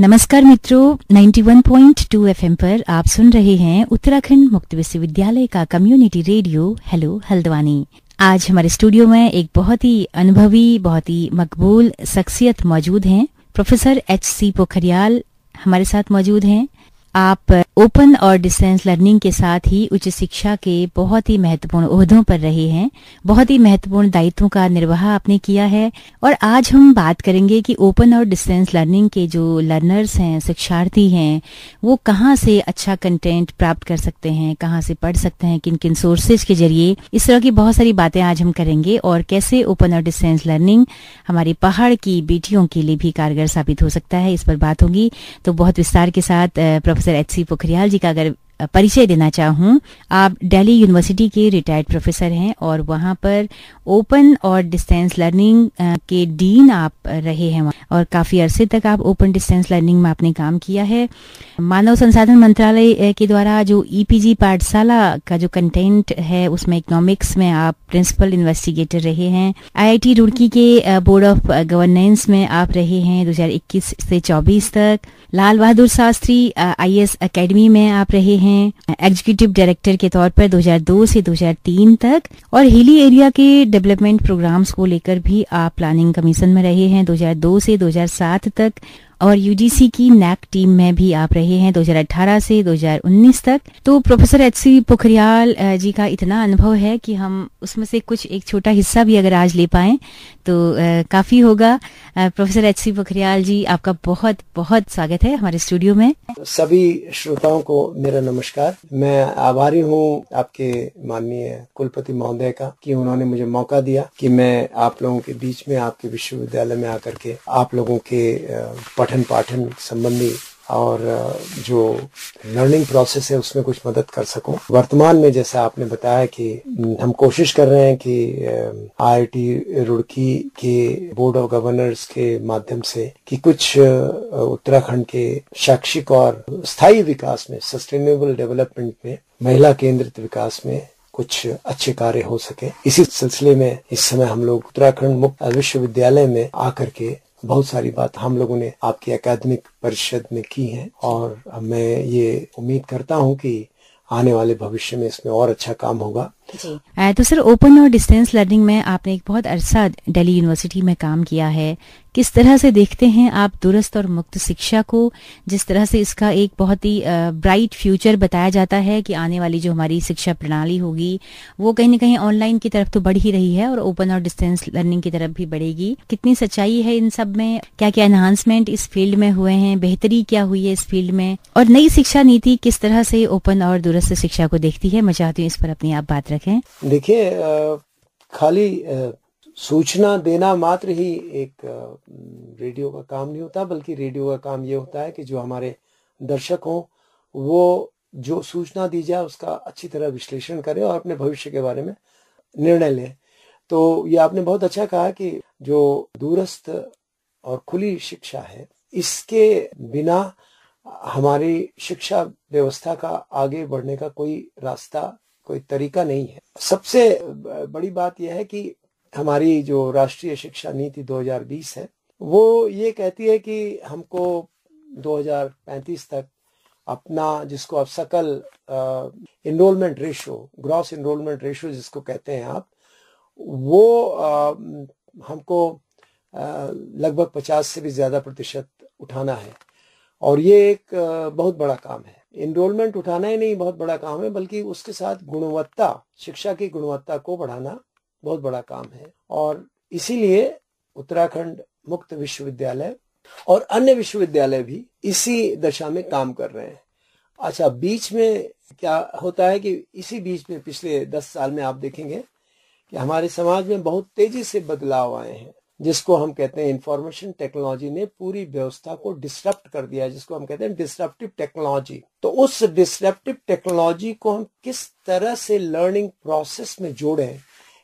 नमस्कार मित्रों 91.2 एफएम पर आप सुन रहे हैं उत्तराखंड मुक्त विश्वविद्यालय का कम्युनिटी रेडियो हेलो हल्द्वानी आज हमारे स्टूडियो में एक बहुत ही अनुभवी बहुत ही मकबूल शख्सियत मौजूद हैं प्रोफेसर एच सी पोखरियाल हमारे साथ मौजूद हैं आप ओपन और डिस्टेंस लर्निंग के साथ ही उच्च शिक्षा के बहुत ही महत्वपूर्ण उहदों पर रहे हैं बहुत ही महत्वपूर्ण दायित्वों का निर्वाह आपने किया है और आज हम बात करेंगे कि ओपन और डिस्टेंस लर्निंग के जो लर्नर्स हैं शिक्षार्थी हैं वो कहाँ से अच्छा कंटेंट प्राप्त कर सकते हैं कहाँ से पढ़ सकते हैं किन किन सोर्सेज के जरिए इस तरह की बहुत सारी बातें आज हम करेंगे और कैसे ओपन और डिस्टेंस लर्निंग हमारे पहाड़ की बेटियों के लिए भी कारगर साबित हो सकता है इस पर बात होगी तो बहुत विस्तार के साथ professor professor H C Pokhriyal ji का अगर परिचय देना चाहूँ आप दिल्ली यूनिवर्सिटी के रिटायर्ड प्रोफेसर हैं और वहाँ पर ओपन और डिस्टेंस लर्निंग के डीन आप रहे हैं और काफ़ी अरसे तक आप ओपन डिस्टेंस लर्निंग में आपने काम किया है मानव संसाधन मंत्रालय के द्वारा जो ईपीजी e पाठशाला का जो कंटेंट है उसमें इकोनॉमिक्स में आप प्रिंसिपल इन्वेस्टिगेटर रहे हैं आईआईटी रुड़की के बोर्ड ऑफ गवर्नेंस में आप रहे हैं 2021 से 24 तक Lal Bahadur Shastri I S academy में आप रहे हैं एग्जीक्यूटिव डायरेक्टर के तौर पर 2002 से 2003 तक और हिली एरिया के डेवलपमेंट प्रोग्राम्स को लेकर भी आप प्लानिंग कमीशन में रहे हैं 2002 से से 2007 तक और यूजीसी की नैक टीम में भी आप रहे हैं 2018 से 2019 तक तो professor H C Pokhriyal ji का इतना अनुभव है कि हम उसमें से कुछ एक छोटा हिस्सा भी अगर आज ले पाए तो काफ़ी होगा professor H C Pokhriyal ji आपका बहुत बहुत स्वागत है हमारे स्टूडियो में सभी श्रोताओं को मेरा नमस्कार मैं आभारी हूँ आपके माननीय कुलपति महोदय का कि उन्होंने मुझे मौका दिया कि मैं आप लोगों के बीच में आपके विश्वविद्यालय में आकर के आप लोगों के पठन पाठन संबंधी और जो लर्निंग प्रोसेस है उसमें कुछ मदद कर सकूं वर्तमान में जैसा आपने बताया कि हम कोशिश कर रहे हैं कि आईआईटी रुड़की के बोर्ड ऑफ गवर्नर्स के माध्यम से कि कुछ उत्तराखंड के शैक्षिक और स्थायी विकास में सस्टेनेबल डेवलपमेंट में महिला केंद्रित विकास में कुछ अच्छे कार्य हो सके इसी सिलसिले में इस समय हम लोग उत्तराखंड मुक्त विश्वविद्यालय में आकर के बहुत सारी बात हम लोगों ने आपकी अकादमिक परिषद में की है और मैं ये उम्मीद करता हूँ कि आने वाले भविष्य में इसमें और अच्छा काम होगा जी तो सर ओपन और डिस्टेंस लर्निंग में आपने एक बहुत अरसा दिल्ली यूनिवर्सिटी में काम किया है किस तरह से देखते हैं आप दुरुस्त और मुक्त शिक्षा को जिस तरह से इसका एक बहुत ही ब्राइट फ्यूचर बताया जाता है कि आने वाली जो हमारी शिक्षा प्रणाली होगी वो कहीं ना कहीं ऑनलाइन की तरफ तो बढ़ ही रही है और ओपन और डिस्टेंस लर्निंग की तरफ भी बढ़ेगी कितनी सच्चाई है इन सब में क्या क्या एनहांसमेंट इस फील्ड में हुए हैं बेहतरी क्या हुई है इस फील्ड में और नई शिक्षा नीति किस तरह से ओपन और दुरुस्त शिक्षा को देखती है मैं चाहती हूँ इस पर अपनी आप बात रखें देखिए खाली सूचना देना मात्र ही एक रेडियो का काम नहीं होता बल्कि रेडियो का काम ये होता है कि जो हमारे दर्शक हों वो जो सूचना दी जाए उसका अच्छी तरह विश्लेषण करें और अपने भविष्य के बारे में निर्णय लें तो ये आपने बहुत अच्छा कहा कि जो दूरस्थ और खुली शिक्षा है इसके बिना हमारी शिक्षा व्यवस्था का आगे बढ़ने का कोई रास्ता कोई तरीका नहीं है सबसे बड़ी बात यह है कि हमारी जो राष्ट्रीय शिक्षा नीति 2020 है वो ये कहती है कि हमको 2035 तक अपना जिसको आप सकल enrolment ratio gross enrolment ratio जिसको कहते हैं आप वो आ, हमको लगभग 50 से भी ज़्यादा प्रतिशत उठाना है और ये एक बहुत बड़ा काम है इनरोलमेंट उठाना ही नहीं बहुत बड़ा काम है बल्कि उसके साथ गुणवत्ता शिक्षा की गुणवत्ता को बढ़ाना बहुत बड़ा काम है और इसीलिए उत्तराखंड मुक्त विश्वविद्यालय और अन्य विश्वविद्यालय भी इसी दशा में काम कर रहे हैं अच्छा बीच में क्या होता है कि इसी बीच में पिछले दस साल में आप देखेंगे कि हमारे समाज में बहुत तेजी से बदलाव आए हैं जिसको हम कहते हैं इंफॉर्मेशन टेक्नोलॉजी ने पूरी व्यवस्था को डिस्टर्प्ट कर दिया जिसको हम कहते हैं डिस्टर्प्टिव टेक्नोलॉजी तो उस डिस्टर्प्टिव टेक्नोलॉजी को हम किस तरह से लर्निंग प्रोसेस में जोड़े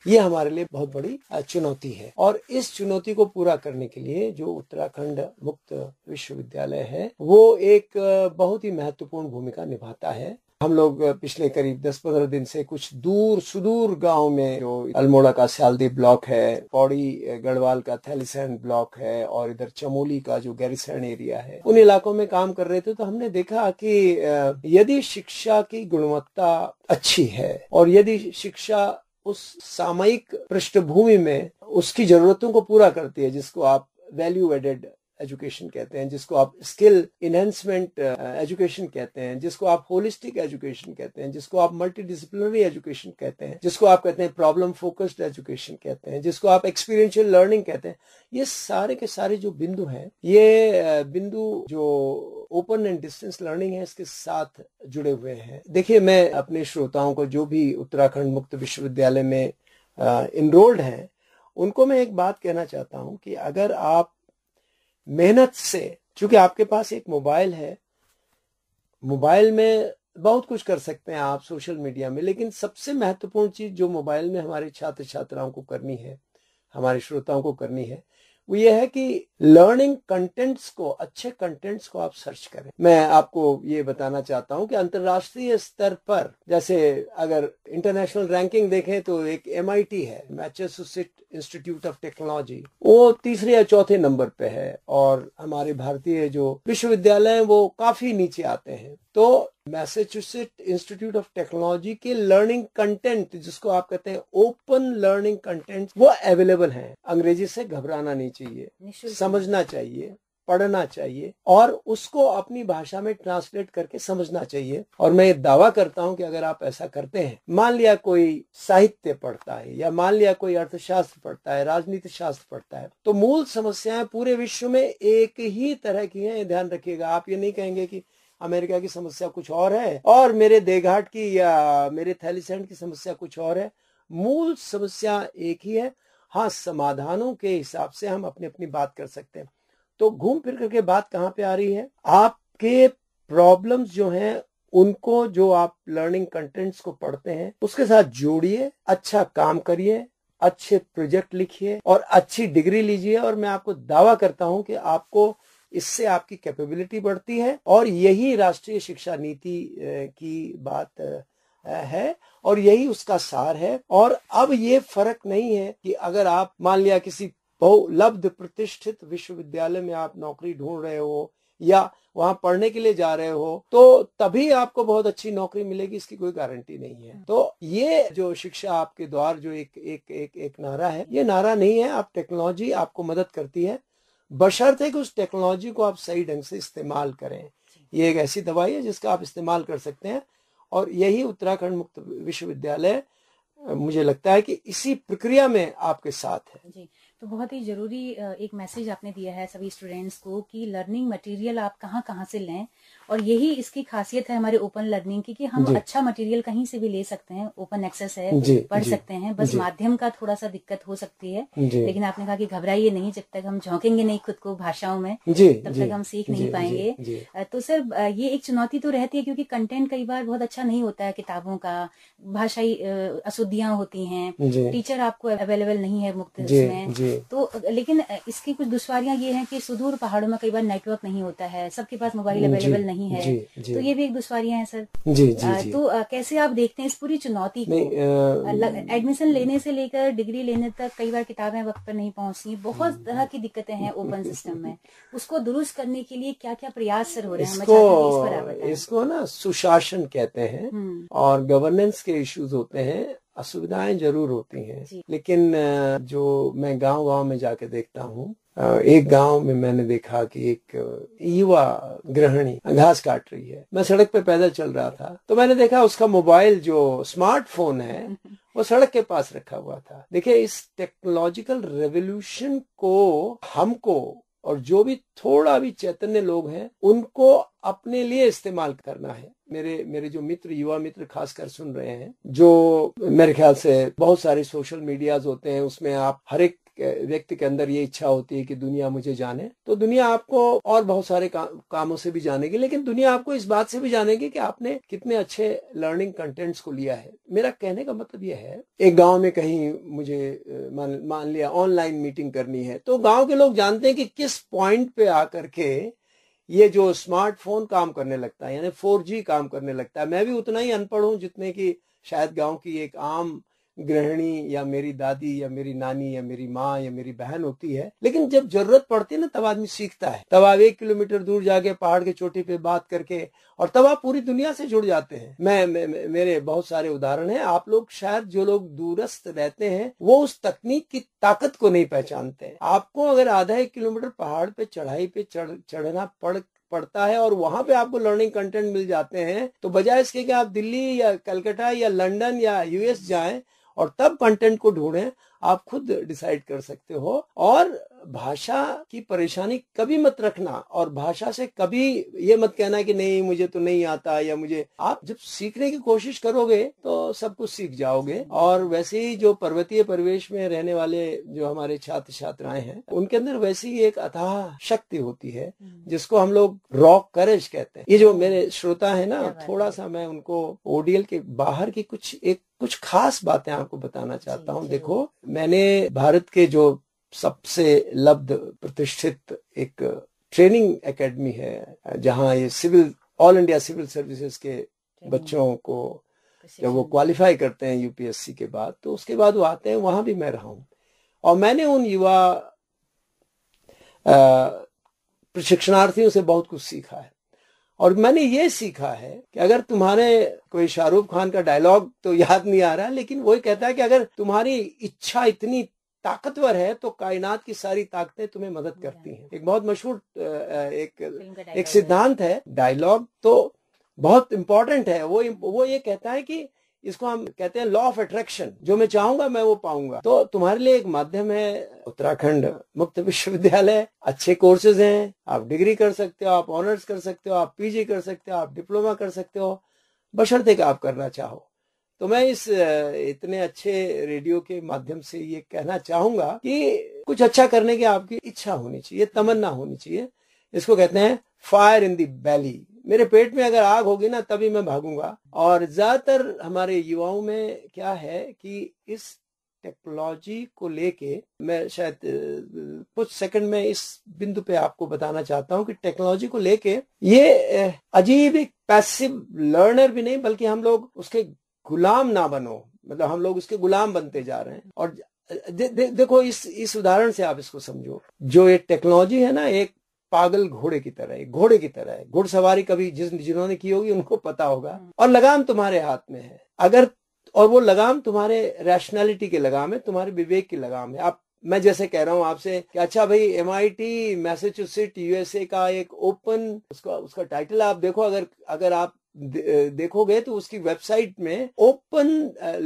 ये हमारे लिए बहुत बड़ी चुनौती है और इस चुनौती को पूरा करने के लिए जो उत्तराखंड मुक्त विश्वविद्यालय है वो एक बहुत ही महत्वपूर्ण भूमिका निभाता है हम लोग पिछले करीब 10-15 दिन से कुछ दूर सुदूर गांव में जो अल्मोड़ा का सियालदी ब्लॉक है पौड़ी गढ़वाल का थैलीसैंड ब्लॉक है और इधर चमोली का जो गैरिसैंड एरिया है उन इलाकों में काम कर रहे थे तो हमने देखा कि यदि शिक्षा की गुणवत्ता अच्छी है और यदि शिक्षा उस सामयिक पृष्ठभूमि में उसकी जरूरतों को पूरा करती है जिसको आप वैल्यू एडेड एजुकेशन कहते हैं जिसको आप स्किल इनहेंसमेंट एजुकेशन uh, कहते हैं जिसको आप होलिस्टिक एजुकेशन कहते हैं जिसको आप मल्टीडिसिप्लिनरी एजुकेशन कहते हैं जिसको आप कहते हैं प्रॉब्लम फोकस्ड एजुकेशन कहते हैं जिसको आप एक्सपीरियंशियल लर्निंग कहते हैं ये सारे के सारे जो बिंदु हैं ये uh, बिंदु जो ओपन एंड डिस्टेंस लर्निंग है इसके साथ जुड़े हुए हैं देखिए मैं अपने श्रोताओं को जो भी उत्तराखंड मुक्त विश्वविद्यालय में इनरोल्ड uh, हैं उनको मैं एक बात कहना चाहता हूं कि अगर आप मेहनत से चूंकि आपके पास एक मोबाइल है मोबाइल में बहुत कुछ कर सकते हैं आप सोशल मीडिया में लेकिन सबसे महत्वपूर्ण चीज जो मोबाइल में हमारे छात्र छात्राओं को करनी है हमारे श्रोताओं को करनी है वो ये है कि लर्निंग कंटेंट्स को अच्छे कंटेंट्स को आप सर्च करें मैं आपको ये बताना चाहता हूँ कि अंतर्राष्ट्रीय स्तर पर जैसे अगर इंटरनेशनल रैंकिंग देखें तो एक एम है मैचेसुसिट इंस्टीट्यूट ऑफ टेक्नोलॉजी वो तीसरे या चौथे नंबर पे है और हमारे भारतीय जो विश्वविद्यालय है वो काफी नीचे आते हैं तो मैसेच्यूसेट इंस्टीट्यूट ऑफ टेक्नोलॉजी के लर्निंग कंटेंट जिसको आप कहते हैं ओपन लर्निंग कंटेंट वो अवेलेबल हैं अंग्रेजी से घबराना नहीं चाहिए समझना चाहिए पढ़ना चाहिए और उसको अपनी भाषा में ट्रांसलेट करके समझना चाहिए और मैं ये दावा करता हूं कि अगर आप ऐसा करते हैं मान लिया कोई साहित्य पढ़ता है या मान लिया कोई अर्थशास्त्र पढ़ता है राजनीति शास्त्र पढ़ता है तो मूल समस्याएं पूरे विश्व में एक ही तरह की हैं ध्यान रखिएगा आप ये नहीं कहेंगे कि अमेरिका की समस्या कुछ और है और मेरे देघाट की या मेरे थैलीसैंड की समस्या कुछ और है मूल समस्या एक ही है हाँ समाधानों के हिसाब से हम अपनी अपनी बात कर सकते हैं तो घूम फिर करके बात कहाँ पे आ रही है आपके प्रॉब्लम्स जो हैं उनको जो आप लर्निंग कंटेंट्स को पढ़ते हैं उसके साथ जोड़िए अच्छा काम करिए अच्छे प्रोजेक्ट लिखिए और अच्छी डिग्री लीजिए और मैं आपको दावा करता हूं कि आपको इससे आपकी कैपेबिलिटी बढ़ती है और यही राष्ट्रीय शिक्षा नीति की बात है और यही उसका सार है और अब ये फर्क नहीं है कि अगर आप मान लिया किसी बहुलब्ध प्रतिष्ठित विश्वविद्यालय में आप नौकरी ढूंढ रहे हो या वहां पढ़ने के लिए जा रहे हो तो तभी आपको बहुत अच्छी नौकरी मिलेगी इसकी कोई गारंटी नहीं है तो ये जो शिक्षा आपके द्वार जो एक एक एक एक नारा है ये नारा नहीं है आप टेक्नोलॉजी आपको मदद करती है है कि उस टेक्नोलॉजी को आप सही ढंग से इस्तेमाल करें ये एक ऐसी दवाई है जिसका आप इस्तेमाल कर सकते हैं और यही उत्तराखंड मुक्त विश्वविद्यालय मुझे लगता है कि इसी प्रक्रिया में आपके साथ है जी तो बहुत ही जरूरी एक मैसेज आपने दिया है सभी स्टूडेंट्स को कि लर्निंग मटेरियल आप कहाँ कहाँ से लें और यही इसकी खासियत है हमारे ओपन लर्निंग की कि हम अच्छा मटेरियल कहीं से भी ले सकते हैं ओपन एक्सेस है पढ़ सकते हैं बस माध्यम का थोड़ा सा दिक्कत हो सकती है लेकिन आपने कहा कि घबराइए नहीं जब तक हम झोंकेंगे नहीं खुद को भाषाओं में तब तक हम सीख नहीं पाएंगे तो सर ये एक चुनौती तो रहती है क्योंकि कंटेंट कई बार बहुत अच्छा नहीं होता है किताबों का भाषाई अशुद्धियां होती हैं टीचर आपको अवेलेबल नहीं है मुफ्त में तो लेकिन इसकी कुछ दुश्वारियां ये है कि सुदूर पहाड़ों में कई बार नेटवर्क नहीं होता है सबके पास मोबाइल अवेलेबल नहीं नहीं है जी, जी, तो ये भी एक दुश्वारियां हैं सर जी जी, जी तो आ, कैसे आप देखते हैं इस पूरी चुनौती को एडमिशन लेने से लेकर डिग्री लेने तक कई बार किताबें वक्त पर नहीं पहुंची बहुत तरह की दिक्कतें हैं ओपन सिस्टम में उसको दुरुस्त करने के लिए क्या क्या प्रयास सर हो रहे हैं इसको इसको ना सुशासन कहते हैं हम्म। और गवर्नेंस के इश्यूज होते हैं असुविधाएं जरूर होती हैं लेकिन जो मैं गांव गांव में जाके देखता हूँ एक गांव में मैंने देखा कि एक युवा ग्रहणी घास काट रही है मैं सड़क पे पैदल चल रहा था तो मैंने देखा उसका मोबाइल जो स्मार्टफोन है वो सड़क के पास रखा हुआ था देखिए इस टेक्नोलॉजिकल रेवोल्यूशन को हमको और जो भी थोड़ा भी चैतन्य लोग हैं उनको अपने लिए इस्तेमाल करना है मेरे मेरे जो मित्र युवा मित्र खासकर सुन रहे हैं जो मेरे ख्याल से बहुत सारे सोशल मीडियाज होते हैं उसमें आप हर एक व्यक्ति के अंदर ये इच्छा होती है कि दुनिया मुझे जाने तो दुनिया आपको और बहुत सारे का, कामों से भी जानेगी लेकिन दुनिया आपको इस बात से भी जानेगी कि आपने कितने अच्छे लर्निंग कंटेंट्स को लिया है मेरा कहने का मतलब यह है एक गांव में कहीं मुझे मान, मान लिया ऑनलाइन मीटिंग करनी है तो गांव के लोग जानते हैं कि किस पॉइंट पे आकर के ये जो स्मार्टफोन काम करने लगता है यानी फोर काम करने लगता है मैं भी उतना ही अनपढ़ हूं जितने की शायद गांव की एक आम गृहिणी या मेरी दादी या मेरी नानी या मेरी माँ या मेरी बहन होती है लेकिन जब जरूरत पड़ती है ना तब आदमी सीखता है तब आप एक किलोमीटर दूर जाके पहाड़ के चोटी पे बात करके और तब आप पूरी दुनिया से जुड़ जाते हैं मैं, मैं, मेरे बहुत सारे उदाहरण हैं आप लोग शायद जो लोग दूरस्थ रहते हैं वो उस तकनीक की ताकत को नहीं पहचानते आपको अगर आधा एक किलोमीटर पहाड़ पे चढ़ाई पे चढ़ना पड़ पड़ता है और वहां पे आपको लर्निंग कंटेंट मिल जाते हैं तो बजाय इसके कि आप दिल्ली या कलकत्ता या लंदन या यूएस जाएं और तब कंटेंट को ढूंढें आप खुद डिसाइड कर सकते हो और भाषा की परेशानी कभी मत रखना और भाषा से कभी ये मत कहना कि नहीं मुझे तो नहीं आता या मुझे आप जब सीखने की कोशिश करोगे तो सब कुछ सीख जाओगे और वैसे ही जो पर्वतीय परिवेश में रहने वाले जो हमारे छात्र छात्राएं हैं उनके अंदर वैसी एक अथाह शक्ति होती है हम्म। जिसको हम लोग रॉक करेज कहते हैं ये जो मेरे श्रोता है ना थोड़ा सा मैं उनको ओडीएल के बाहर की कुछ एक कुछ खास बातें आपको बताना चाहता हूँ देखो मैंने भारत के जो सबसे लब्ध प्रतिष्ठित एक ट्रेनिंग एकेडमी है जहां ये civil all India civil services के बच्चों को जब वो क्वालिफाई करते हैं यूपीएससी के बाद तो उसके बाद वो आते हैं वहां भी मैं रहा हूं और मैंने उन युवा प्रशिक्षणार्थियों से बहुत कुछ सीखा है और मैंने ये सीखा है कि अगर तुम्हारे कोई शाहरुख खान का डायलॉग तो याद नहीं आ रहा लेकिन वही कहता है कि अगर तुम्हारी इच्छा इतनी ताकतवर है तो कायनात की सारी ताकतें तुम्हें मदद करती हैं एक बहुत मशहूर एक एक सिद्धांत है डायलॉग तो बहुत इंपॉर्टेंट है वो वो ये कहता है कि इसको हम कहते हैं लॉ ऑफ अट्रैक्शन जो मैं चाहूंगा मैं वो पाऊंगा तो तुम्हारे लिए एक माध्यम है उत्तराखंड मुक्त विश्वविद्यालय अच्छे कोर्सेज हैं आप डिग्री कर सकते हो आप ऑनर्स कर सकते हो आप पीजी कर सकते हो आप डिप्लोमा कर सकते हो बशर्ते का आप करना चाहो तो मैं इस इतने अच्छे रेडियो के माध्यम से ये कहना चाहूंगा कि कुछ अच्छा करने की आपकी इच्छा होनी चाहिए तमन्ना होनी चाहिए इसको कहते हैं फायर इन दी बैली मेरे पेट में अगर आग होगी ना तभी मैं भागूंगा और ज्यादातर हमारे युवाओं में क्या है कि इस टेक्नोलॉजी को लेके मैं शायद कुछ सेकंड में इस बिंदु पे आपको बताना चाहता हूँ कि टेक्नोलॉजी को लेके ये अजीब एक पैसिव लर्नर भी नहीं बल्कि हम लोग उसके गुलाम ना बनो मतलब हम लोग उसके गुलाम बनते जा रहे हैं और दे, दे, देखो इस इस उदाहरण से आप इसको समझो जो ये टेक्नोलॉजी है ना एक पागल घोड़े की तरह है घोड़े की तरह है घुड़सवारी कभी जिस जिन्होंने की होगी उनको पता होगा और लगाम तुम्हारे हाथ में है अगर और वो लगाम तुम्हारे रैशनैलिटी के लगाम है तुम्हारे विवेक की लगाम है आप मैं जैसे कह रहा हूँ आपसे कि अच्छा भाई M I T Massachusetts USA का एक ओपन उसका उसका टाइटल आप देखो अगर अगर आप देखोगे तो उसकी वेबसाइट में ओपन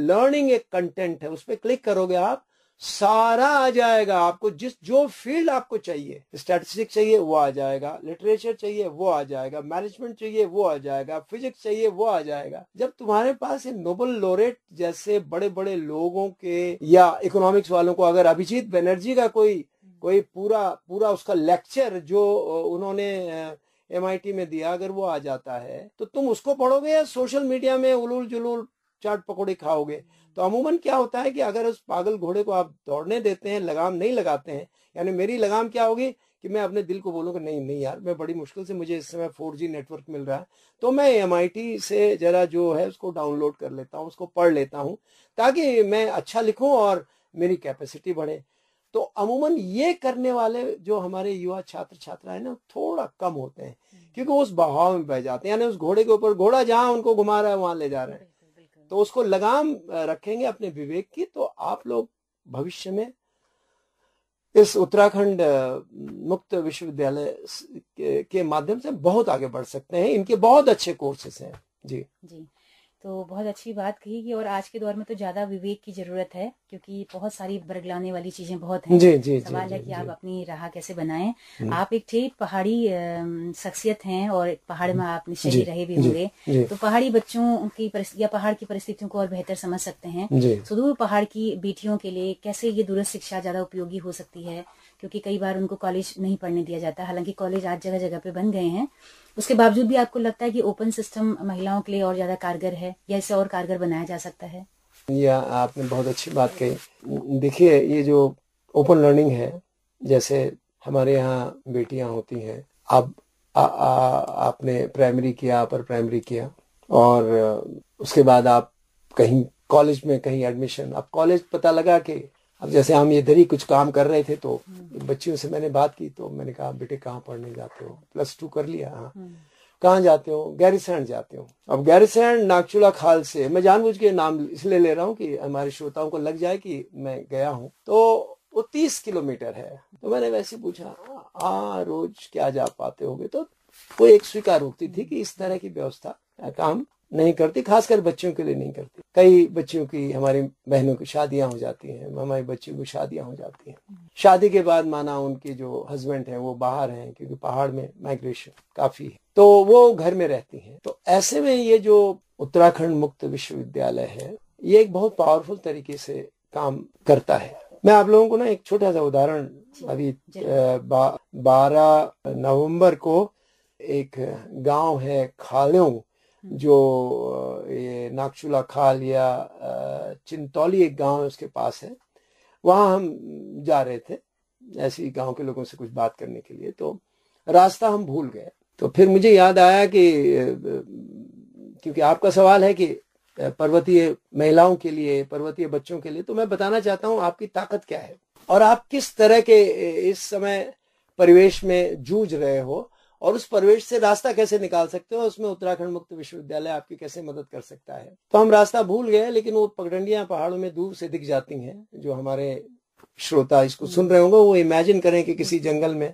लर्निंग एक कंटेंट है उस पर क्लिक करोगे आप सारा आ जाएगा आपको जिस जो फील्ड आपको चाहिए स्टैटिस्टिक्स चाहिए वो आ जाएगा लिटरेचर चाहिए वो आ जाएगा मैनेजमेंट चाहिए वो आ जाएगा फिजिक्स चाहिए वो आ जाएगा जब तुम्हारे पास नोबल लोरेट जैसे बड़े बड़े लोगों के या इकोनॉमिक्स वालों को अगर अभिजीत बनर्जी का कोई हम्म। कोई पूरा पूरा उसका लेक्चर जो उन्होंने एमआईटी में दिया अगर वो आ जाता है तो तुम उसको पढ़ोगे या सोशल मीडिया में उलूल जुलूल चाट पकौड़े खाओगे तो अमूमन क्या होता है कि अगर उस पागल घोड़े को आप दौड़ने देते हैं लगाम नहीं लगाते हैं यानी मेरी लगाम क्या होगी कि मैं अपने दिल को बोलूँगा नहीं नहीं यार मैं बड़ी मुश्किल से मुझे इस समय फोर नेटवर्क मिल रहा है तो मैं एम से जरा जो है उसको डाउनलोड कर लेता हूँ उसको पढ़ लेता हूँ ताकि मैं अच्छा लिखूँ और मेरी कैपेसिटी बढ़े तो अमूमन ये करने वाले जो हमारे युवा छात्र छात्रा है ना थोड़ा कम होते हैं क्योंकि वो उस बहाव में बह जाते हैं यानी उस घोड़े के ऊपर घोड़ा जहां उनको घुमा रहा है वहां ले जा रहे हैं तो उसको लगाम रखेंगे अपने विवेक की तो आप लोग भविष्य में इस उत्तराखंड मुक्त विश्वविद्यालय के माध्यम से बहुत आगे बढ़ सकते हैं इनके बहुत अच्छे कोर्सेस हैं जी जी तो बहुत अच्छी बात कही कि और आज के दौर में तो ज्यादा विवेक की जरूरत है क्योंकि बहुत सारी बरगलाने वाली चीजें बहुत हैं जी, जी, सवाल जी, है कि आप अपनी राह कैसे बनाएं हम्म। आप एक ठीक पहाड़ी शख्सियत हैं और पहाड़ में आप निश्चय रहे भी होंगे तो पहाड़ी बच्चों की या पहाड़ की परिस्थितियों को और बेहतर समझ सकते हैं सुदूर पहाड़ की बेटियों के लिए कैसे ये दूरस्थ शिक्षा ज्यादा उपयोगी हो सकती है क्योंकि कई बार उनको कॉलेज नहीं पढ़ने दिया जाता हालांकि कॉलेज आज जगह जगह पे बन गए हैं उसके बावजूद भी आपको लगता है कि ओपन सिस्टम महिलाओं के लिए और ज्यादा कारगर है या इसे और कारगर बनाया जा सकता है या आपने बहुत अच्छी बात कही देखिए ये जो ओपन लर्निंग है जैसे हमारे यहाँ बेटियां होती हैं अब आ, आ, आपने प्राइमरी किया अपर प्राइमरी किया और उसके बाद आप कहीं कॉलेज में कहीं एडमिशन अब कॉलेज पता लगा कि अब जैसे हम इधर ही कुछ काम कर रहे थे तो हम्म। बच्चियों से मैंने बात की तो मैंने कहा बेटे कहाँ पढ़ने जाते हो प्लस टू कर लिया हाँ हम्म। कहाँ जाते हो गैरिसैंड जाते हो अब गैरिसैंड नागचूला खाल से मैं जानबूझ के नाम इसलिए ले रहा हूँ कि हमारे श्रोताओं को लग जाए कि मैं गया हूँ तो वो तीस किलोमीटर है तो मैंने वैसे पूछा आ हाँ, हाँ, रोज क्या जा पाते होगे तो वो एक स्वीकार होती थी कि इस तरह की व्यवस्था काम नहीं करती खासकर बच्चों के लिए नहीं करती कई बच्चियों की हमारी बहनों की शादियां हो जाती हैं हमारी बच्चियों की शादियां हो जाती हैं शादी के बाद माना उनके जो हस्बैंड हैं वो बाहर हैं क्योंकि पहाड़ में माइग्रेशन काफी है तो वो घर में रहती हैं तो ऐसे में ये जो उत्तराखंड मुक्त विश्वविद्यालय है ये एक बहुत पावरफुल तरीके से काम करता है मैं आप लोगों को ना एक छोटा सा उदाहरण अभी बारह नवम्बर को एक गांव है खाल्यों Hmm. जो ये नागचूला खाल या चिंतौली एक गांव है उसके पास है वहां हम जा रहे थे ऐसे ही गांव के लोगों से कुछ बात करने के लिए तो रास्ता हम भूल गए तो फिर मुझे याद आया कि क्योंकि आपका सवाल है कि पर्वतीय महिलाओं के लिए पर्वतीय बच्चों के लिए तो मैं बताना चाहता हूँ आपकी ताकत क्या है और आप किस तरह के इस समय परिवेश में जूझ रहे हो और उस प्रवेश से रास्ता कैसे निकाल सकते हो उसमें उत्तराखंड मुक्त विश्वविद्यालय आपकी कैसे मदद कर सकता है तो हम रास्ता भूल गए लेकिन वो पगडंडियां पहाड़ों में दूर से दिख जाती हैं जो हमारे श्रोता इसको सुन रहे होंगे वो इमेजिन करें कि किसी जंगल में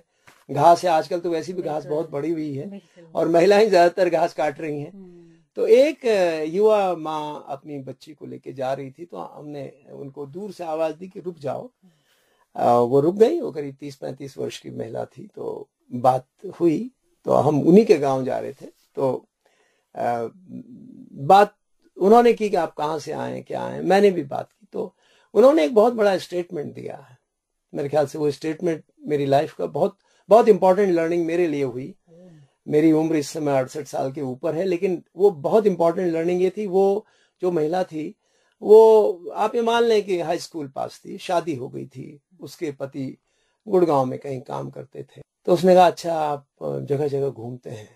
घास है आजकल तो वैसी भी घास बहुत बड़ी हुई है और महिलाएं ज्यादातर घास काट रही हैं हम्म। तो एक युवा माँ अपनी बच्ची को लेके जा रही थी तो हमने उनको दूर से आवाज दी कि रुक जाओ आ, वो रुक गई वो करीब तीस पैंतीस वर्ष की महिला थी तो बात हुई तो हम उन्हीं के गांव जा रहे थे तो आ, बात उन्होंने की कि आप कहाँ से आए क्या आए मैंने भी बात की तो उन्होंने एक बहुत बड़ा स्टेटमेंट दिया है मेरे ख्याल से वो स्टेटमेंट मेरी लाइफ का बहुत बहुत इंपॉर्टेंट लर्निंग मेरे लिए हुई मेरी उम्र इस समय अड़सठ साल के ऊपर है लेकिन वो बहुत इंपॉर्टेंट लर्निंग ये थी वो जो महिला थी वो आप ये मान लें कि हाई स्कूल पास थी शादी हो गई थी उसके पति गुड़गांव में कहीं काम करते थे तो उसने कहा अच्छा आप जगह जगह घूमते हैं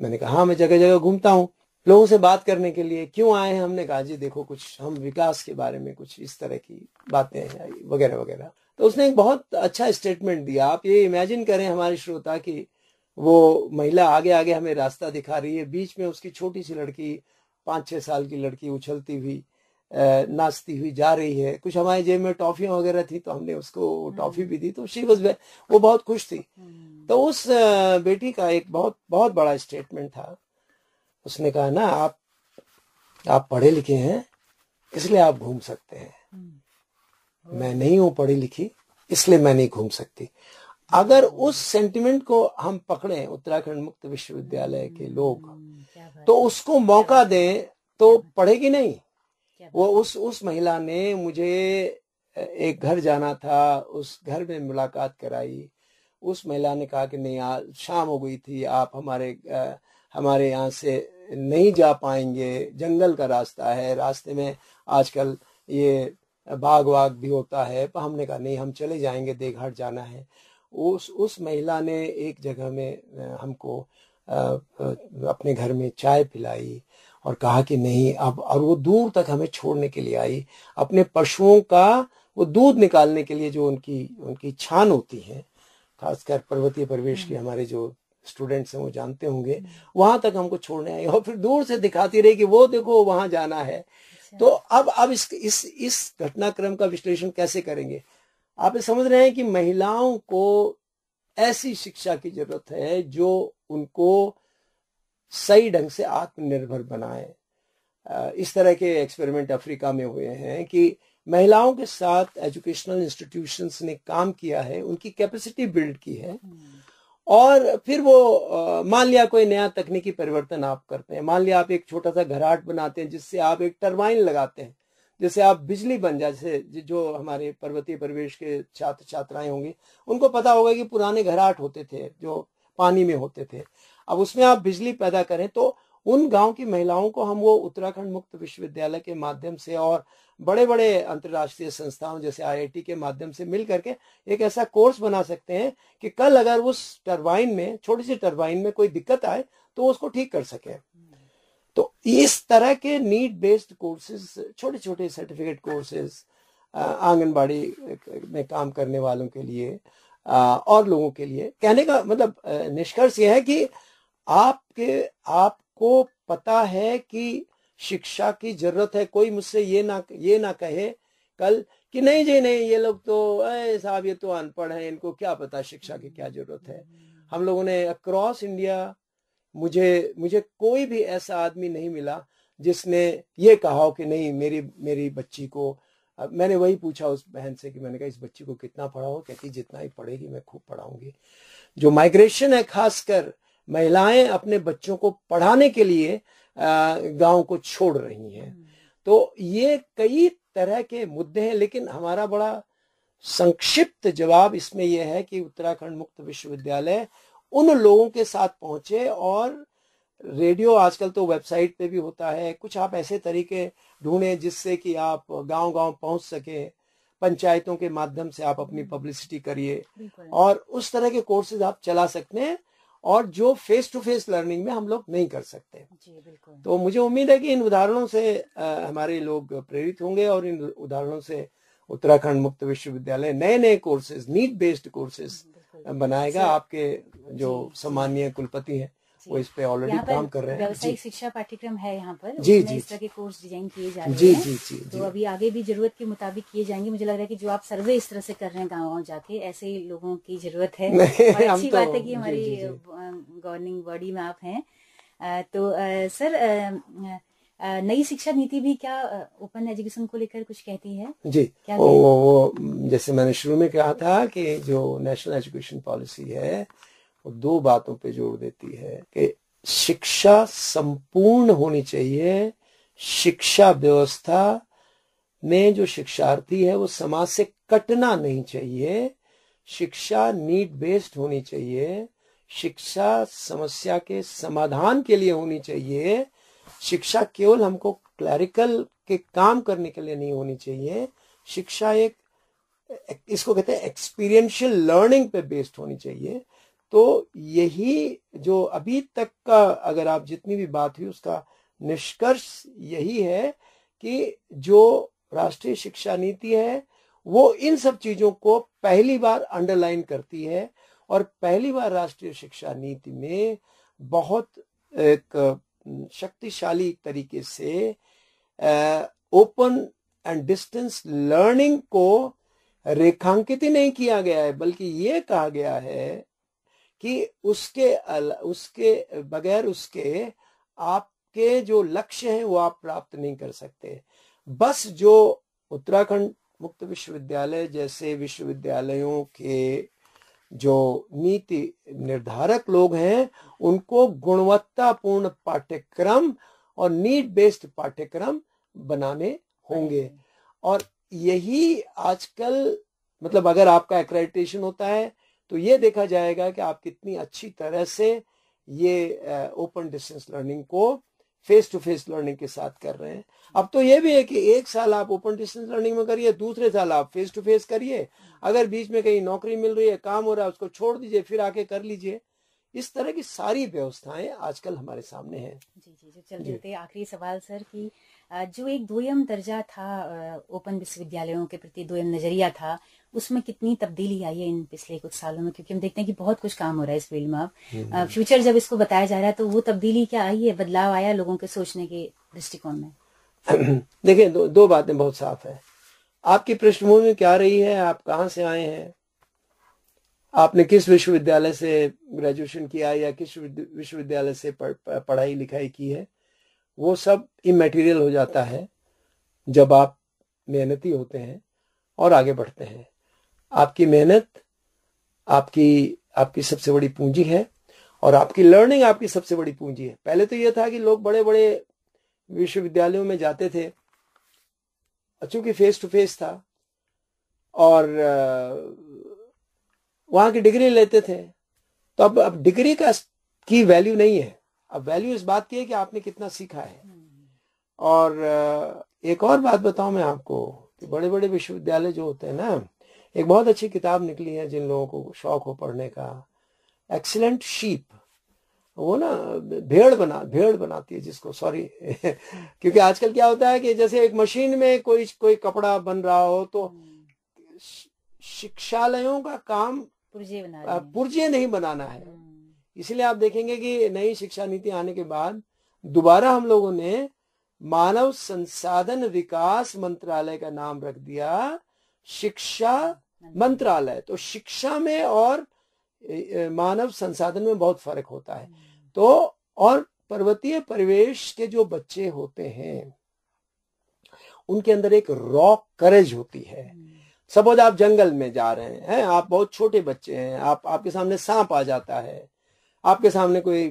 मैंने कहा हाँ मैं जगह जगह घूमता हूँ लोगों से बात करने के लिए क्यों आए हैं हमने कहा जी देखो कुछ हम विकास के बारे में कुछ इस तरह की बातें हैं वगैरह वगैरह तो उसने एक बहुत अच्छा स्टेटमेंट दिया आप ये इमेजिन करें हमारे श्रोता की वो महिला आगे आगे हमें रास्ता दिखा रही है बीच में उसकी छोटी सी लड़की पांच छह साल की लड़की उछलती हुई नाचती हुई जा रही है कुछ हमारे जेब में टॉफियाँ वगैरह थी तो हमने उसको हम्म। टॉफी भी दी तो शी वॉज वो बहुत खुश थी हम्म। तो उस बेटी का एक बहुत बहुत बड़ा स्टेटमेंट था उसने कहा ना आप आप पढ़े लिखे हैं इसलिए आप घूम सकते हैं हम्म। मैं नहीं हूं पढ़ी लिखी इसलिए मैं नहीं घूम सकती अगर उस सेंटिमेंट को हम पकड़े उत्तराखंड मुक्त विश्वविद्यालय के लोग तो उसको मौका दें तो पढ़ेगी नहीं वो उस उस महिला ने मुझे एक घर जाना था उस घर में मुलाकात कराई उस महिला ने कहा कि नहीं आज शाम हो गई थी आप हमारे आ, हमारे यहाँ से नहीं जा पाएंगे जंगल का रास्ता है रास्ते में आजकल ये बाग वाग भी होता है पर तो हमने कहा नहीं हम चले जाएंगे देघाट जाना है उस उस महिला ने एक जगह में हमको अपने घर में चाय पिलाई और कहा कि नहीं अब और वो दूर तक हमें छोड़ने के लिए आई अपने पशुओं का वो दूध निकालने के लिए जो उनकी उनकी छान होती है खासकर पर्वतीय परिवेश के हम्म। हमारे जो स्टूडेंट्स हैं वो जानते होंगे हम्म। वहां तक हमको छोड़ने आई और फिर दूर से दिखाती रही कि वो देखो वहां जाना है अच्छा। तो अब अब इस इस इस घटनाक्रम का विश्लेषण कैसे करेंगे आप ये समझ रहे हैं कि महिलाओं को ऐसी शिक्षा की जरूरत है जो उनको सही ढंग से आत्मनिर्भर बनाए इस तरह के एक्सपेरिमेंट अफ्रीका में हुए हैं कि महिलाओं के साथ एजुकेशनल इंस्टीट्यूशंस ने काम किया है उनकी कैपेसिटी बिल्ड की है हम्म। और फिर वो मान लिया कोई नया तकनीकी परिवर्तन आप करते हैं मान लिया आप एक छोटा सा घराट बनाते हैं जिससे आप एक टरबाइन लगाते हैं जैसे आप बिजली बन जाए जो हमारे पर्वतीय परिवेश के छात्र छात्राएं होंगे उनको पता होगा कि पुराने घराट होते थे जो पानी में होते थे अब उसमें आप बिजली पैदा करें तो उन गांव की महिलाओं को हम वो उत्तराखंड मुक्त विश्वविद्यालय के माध्यम से और बड़े बड़े अंतर्राष्ट्रीय संस्थाओं जैसे आईआईटी के माध्यम से मिल करके एक ऐसा कोर्स बना सकते हैं कि कल अगर उस टरबाइन में छोटी सी टरबाइन में कोई दिक्कत आए तो उसको ठीक कर सके तो इस तरह के नीड बेस्ड कोर्सेज छोटे छोटे सर्टिफिकेट कोर्सेज आंगनबाड़ी में काम करने वालों के लिए और लोगों के लिए कहने का मतलब निष्कर्ष यह है कि आपके आपको पता है कि शिक्षा की जरूरत है कोई मुझसे ये ना ये ना कहे कल कि नहीं जी नहीं ये लोग तो अरे साहब ये तो अनपढ़ है इनको क्या पता शिक्षा की क्या जरूरत है हम लोगों ने अक्रॉस इंडिया मुझे मुझे कोई भी ऐसा आदमी नहीं मिला जिसने ये कहा हो कि नहीं मेरी मेरी बच्ची को मैंने वही पूछा उस बहन से कि मैंने कहा इस बच्ची को कितना पढ़ाओ कहती जितना ही पढ़ेगी मैं खूब पढ़ाऊंगी जो माइग्रेशन है खासकर महिलाएं अपने बच्चों को पढ़ाने के लिए गांव को छोड़ रही हैं हम्म। तो ये कई तरह के मुद्दे हैं लेकिन हमारा बड़ा संक्षिप्त जवाब इसमें यह है कि उत्तराखंड मुक्त विश्वविद्यालय उन लोगों के साथ पहुंचे और रेडियो आजकल तो वेबसाइट पे भी होता है कुछ आप ऐसे तरीके ढूंढें जिससे कि आप गांव गांव पहुंच सके पंचायतों के माध्यम से आप अपनी हम्म। पब्लिसिटी करिए और उस तरह के कोर्सेज आप चला सकते हैं और जो फेस टू फेस लर्निंग में हम लोग नहीं कर सकते जी बिल्कुल तो मुझे उम्मीद है कि इन उदाहरणों से आ, हमारे लोग प्रेरित होंगे और इन उदाहरणों से उत्तराखंड मुक्त विश्वविद्यालय नए नए कोर्सेज नीट बेस्ड कोर्सेज बनाएगा आपके जो सम्मानीय कुलपति है वो इस पे ऑलरेडी काम कर रहे हैं व्यावसायिक शिक्षा पाठ्यक्रम है यहाँ पर जी जी इस तरह के कोर्स डिजाइन किए जा रहे हैं जी जी तो अभी आगे भी जरूरत के मुताबिक किए जाएंगे मुझे लग रहा है कि जो आप सर्वे इस तरह से कर रहे हैं गाँव गाँव जाके ऐसे ही लोगों की जरूरत है अच्छी तो बात है की हमारी गवर्निंग बॉडी में आप हैं तो सर नई शिक्षा नीति भी क्या ओपन एजुकेशन को लेकर कुछ कहती है जी क्या वो, वो जैसे मैंने शुरू में कहा था कि जो नेशनल एजुकेशन पॉलिसी है वो दो बातों पे जोर देती है कि शिक्षा संपूर्ण होनी चाहिए शिक्षा व्यवस्था में जो शिक्षार्थी है वो समाज से कटना नहीं चाहिए शिक्षा नीड बेस्ड होनी चाहिए शिक्षा समस्या के समाधान के लिए होनी चाहिए शिक्षा केवल हमको क्लैरिकल के काम करने के लिए नहीं होनी चाहिए शिक्षा एक इसको कहते हैं एक्सपीरियंशियल लर्निंग पे बेस्ड होनी चाहिए तो यही जो अभी तक का अगर आप जितनी भी बात हुई उसका निष्कर्ष यही है कि जो राष्ट्रीय शिक्षा नीति है वो इन सब चीजों को पहली बार अंडरलाइन करती है और पहली बार राष्ट्रीय शिक्षा नीति में बहुत एक शक्तिशाली तरीके से ओपन एंड डिस्टेंस लर्निंग को रेखांकित ही नहीं किया गया है बल्कि ये कहा गया है कि उसके अल, उसके बगैर उसके आपके जो लक्ष्य हैं वो आप प्राप्त नहीं कर सकते बस जो उत्तराखंड मुक्त विश्वविद्यालय जैसे विश्वविद्यालयों के जो नीति निर्धारक लोग हैं उनको गुणवत्तापूर्ण पाठ्यक्रम और नीट बेस्ड पाठ्यक्रम बनाने होंगे हाँ। और यही आजकल मतलब अगर आपका एक्रेडिटेशन होता है तो ये देखा जाएगा कि आप कितनी अच्छी तरह से ये ओपन डिस्टेंस लर्निंग को फेस टू फेस लर्निंग के साथ कर रहे हैं अब तो ये भी है कि एक साल आप ओपन डिस्टेंस लर्निंग में करिए दूसरे साल आप फेस टू फेस करिए अगर बीच में कहीं नौकरी मिल रही है काम हो रहा है उसको छोड़ दीजिए फिर आके कर लीजिए इस तरह की सारी व्यवस्थाएं आजकल हमारे सामने हैं जी जी जी चल चलते आखिरी सवाल सर की जो एक दोयम दर्जा था ओपन विश्वविद्यालयों के प्रति दोयम नजरिया था उसमें कितनी तब्दीली आई है इन पिछले कुछ सालों में क्योंकि हम देखते हैं कि बहुत कुछ काम हो रहा है इस फील्ड में अब हम्म, हम्म। फ्यूचर जब इसको बताया जा रहा है तो वो तब्दीली क्या आई है बदलाव आया लोगों के सोचने के दृष्टिकोण में देखिये दो, दो बातें बहुत साफ है आपकी पृष्ठभूमि क्या रही है आप कहाँ से आए हैं आपने किस विश्वविद्यालय से ग्रेजुएशन किया या किस विश्वविद्यालय से पढ़ाई लिखाई की है वो सब इमेटीरियल हो जाता है जब आप मेहनती होते हैं और आगे बढ़ते हैं आपकी मेहनत आपकी आपकी सबसे बड़ी पूंजी है और आपकी लर्निंग आपकी सबसे बड़ी पूंजी है पहले तो यह था कि लोग बड़े बड़े विश्वविद्यालयों में जाते थे चूंकि फेस टू फेस था और वहां की डिग्री लेते थे तो अब अब डिग्री का की वैल्यू नहीं है अब वैल्यू इस बात की है कि आपने कितना सीखा है और एक और बात बताऊं मैं आपको कि बड़े बड़े विश्वविद्यालय जो होते हैं ना एक बहुत अच्छी किताब निकली है जिन लोगों को शौक हो पढ़ने का एक्सीलेंट शीप वो ना भेड़ बना भेड़ बनाती है जिसको सॉरी क्योंकि आजकल क्या होता है कि जैसे एक मशीन में कोई कोई कपड़ा बन रहा हो तो हम्म। शिक्षालयों का काम पुर्जे पुर्जे नहीं बनाना है इसलिए आप देखेंगे कि नई शिक्षा नीति आने के बाद दोबारा हम लोगों ने मानव संसाधन विकास मंत्रालय का नाम रख दिया शिक्षा मंत्रालय तो शिक्षा में और मानव संसाधन में बहुत फर्क होता है तो और पर्वतीय परिवेश के जो बच्चे होते हैं उनके अंदर एक रॉक करेज होती है सपोज आप जंगल में जा रहे हैं आप बहुत छोटे बच्चे हैं आप आपके सामने सांप आ जाता है आपके सामने कोई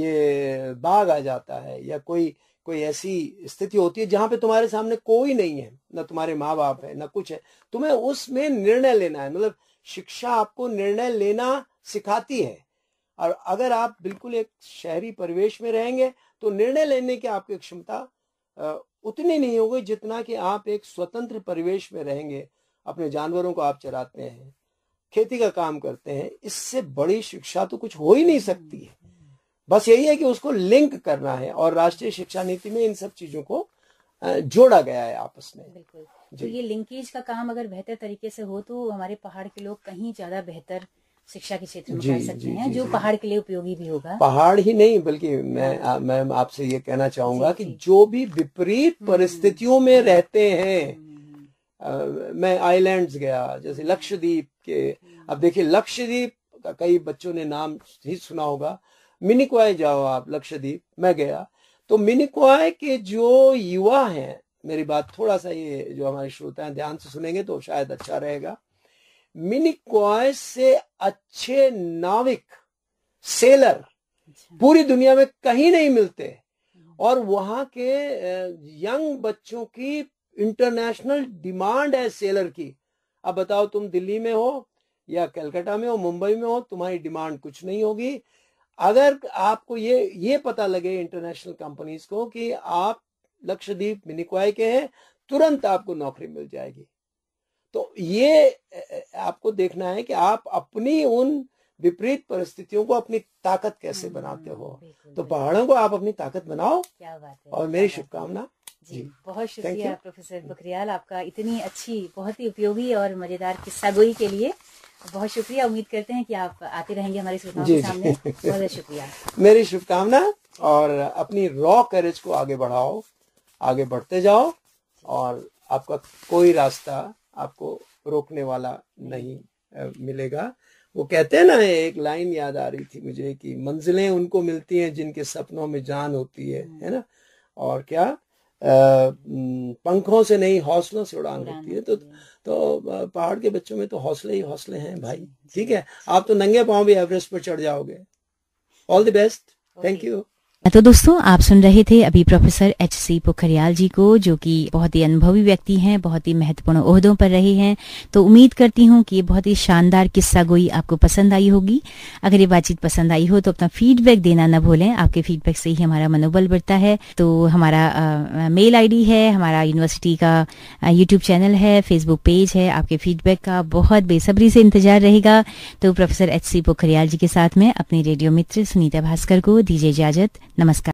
ये बाघ आ जाता है या कोई कोई ऐसी स्थिति होती है जहां पे तुम्हारे सामने कोई नहीं है ना तुम्हारे माँ बाप है ना कुछ है तुम्हें उसमें निर्णय लेना है मतलब शिक्षा आपको निर्णय लेना सिखाती है और अगर आप बिल्कुल एक शहरी परिवेश में रहेंगे तो निर्णय लेने की आपकी क्षमता उतनी नहीं होगी जितना कि आप एक स्वतंत्र परिवेश में रहेंगे अपने जानवरों को आप चराते हैं खेती का काम करते हैं इससे बड़ी शिक्षा तो कुछ हो ही नहीं सकती है बस यही है कि उसको लिंक करना है और राष्ट्रीय शिक्षा नीति में इन सब चीजों को जोड़ा गया है आपस में बिल्कुल तो ये लिंकेज का काम अगर बेहतर तरीके से हो तो हमारे पहाड़ के लोग कहीं ज्यादा बेहतर शिक्षा के क्षेत्र में जी, सकते जी, हैं जी, जो पहाड़ के लिए उपयोगी भी होगा पहाड़ ही नहीं बल्कि मैं मैं आपसे ये कहना चाहूंगा कि जो भी विपरीत हम्म। परिस्थितियों में रहते हैं हम्म। मैं आइलैंड्स गया जैसे लक्षद्वीप के हम्म। अब देखिए लक्षद्वीप का कई बच्चों ने नाम ही सुना होगा मिनिकॉय जाओ आप लक्षद्वीप मैं गया तो मिनिकॉय के जो युवा हैं मेरी बात थोड़ा सा ये जो हमारे श्रोता हैं ध्यान से सुनेंगे तो शायद अच्छा रहेगा मिनिकॉय से अच्छे नाविक सेलर अच्छा। पूरी दुनिया में कहीं नहीं मिलते हम्म। और वहां के यंग बच्चों की इंटरनेशनल डिमांड है सेलर की अब बताओ तुम दिल्ली में हो या कलकत्ता में हो मुंबई में हो तुम्हारी डिमांड कुछ नहीं होगी अगर आपको ये ये पता लगे इंटरनेशनल कंपनीज को कि आप लक्षद्वीप मिनिकॉय के हैं तुरंत आपको नौकरी मिल जाएगी तो ये आपको देखना है कि आप अपनी उन विपरीत परिस्थितियों को अपनी ताकत कैसे हम्म, बनाते हो तो पहाड़ों को आप अपनी ताकत बनाओ क्या और मेरी शुभकामना जी बहुत शुक्रिया प्रोफेसर बकरियाल आपका इतनी अच्छी बहुत ही उपयोगी और मजेदार किस्सा गोई के लिए बहुत शुक्रिया उम्मीद करते हैं कि आप आते रहेंगे हमारे के सामने बहुत शुक्रिया मेरी शुभकामना और अपनी रॉ करेज को आगे बढ़ाओ आगे बढ़ते जाओ और आपका कोई रास्ता आपको रोकने वाला नहीं मिलेगा वो कहते हैं ना एक लाइन याद आ रही थी मुझे कि मंजिलें उनको मिलती हैं जिनके सपनों में जान होती है हम्म। है ना और क्या पंखों से नहीं हौसलों से उड़ान होती है तो तो पहाड़ के बच्चों में तो हौसले ही हौसले हैं भाई ठीक है आप तो नंगे पाँव भी एवरेस्ट पर चढ़ जाओगे all the best thank you तो दोस्तों आप सुन रहे थे अभी professor H C Pokhriyal ji को जो कि बहुत ही अनुभवी व्यक्ति हैं बहुत ही महत्वपूर्ण ओहदों पर रहे हैं तो उम्मीद करती हूँ कि ये बहुत ही शानदार किस्सा गोई आपको पसंद आई होगी अगर ये बातचीत पसंद आई हो तो अपना फीडबैक देना न भूलें आपके फीडबैक से ही हमारा मनोबल बढ़ता है तो हमारा आ, मेल आई है हमारा यूनिवर्सिटी का यूट्यूब चैनल है फेसबुक पेज है आपके फीडबैक का बहुत बेसब्री से इंतजार रहेगा तो professor H C Pokhriyal ji के साथ में अपने रेडियो मित्र सुनीता भास्कर को दीजिए इजाजत Namaskar.